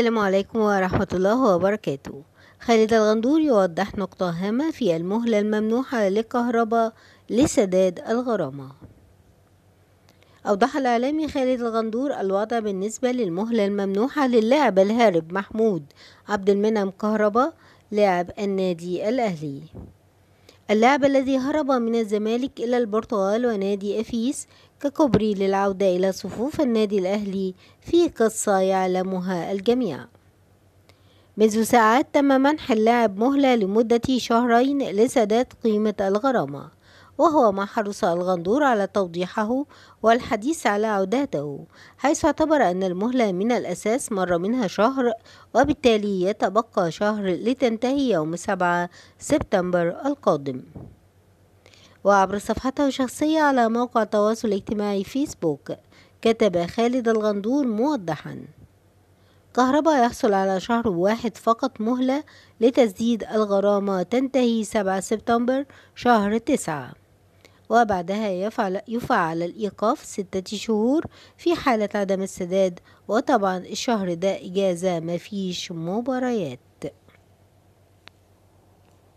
السلام عليكم ورحمة الله وبركاته خالد الغندور يوضح نقطة هامة في المهلة الممنوحة للكهرباء لسداد الغرامة أوضح الإعلامي خالد الغندور الوضع بالنسبة للمهلة الممنوحة للاعب الهارب محمود عبد المنعم كهرباء لاعب النادي الأهلي اللاعب الذي هرب من الزمالك إلى البرتغال ونادي أفيس ككوبري للعودة إلى صفوف النادي الأهلي في قصة يعلمها الجميع منذ ساعات تم منح اللاعب مهلة لمدة شهرين لسداد قيمة الغرامة وهو ما حرص الغندور على توضيحه والحديث على عداته حيث اعتبر أن المهلة من الأساس مر منها شهر وبالتالي يتبقى شهر لتنتهي يوم 7 سبتمبر القادم وعبر صفحته الشخصية على موقع التواصل الاجتماعي فيسبوك كتب خالد الغندور موضحا كهرباء يحصل على شهر واحد فقط مهلة لتسديد الغرامة تنتهي 7 سبتمبر شهر 9 وبعدها يفعل, يفعل الإيقاف ستة شهور في حالة عدم السداد وطبعا الشهر ده إجازة مفيش مباريات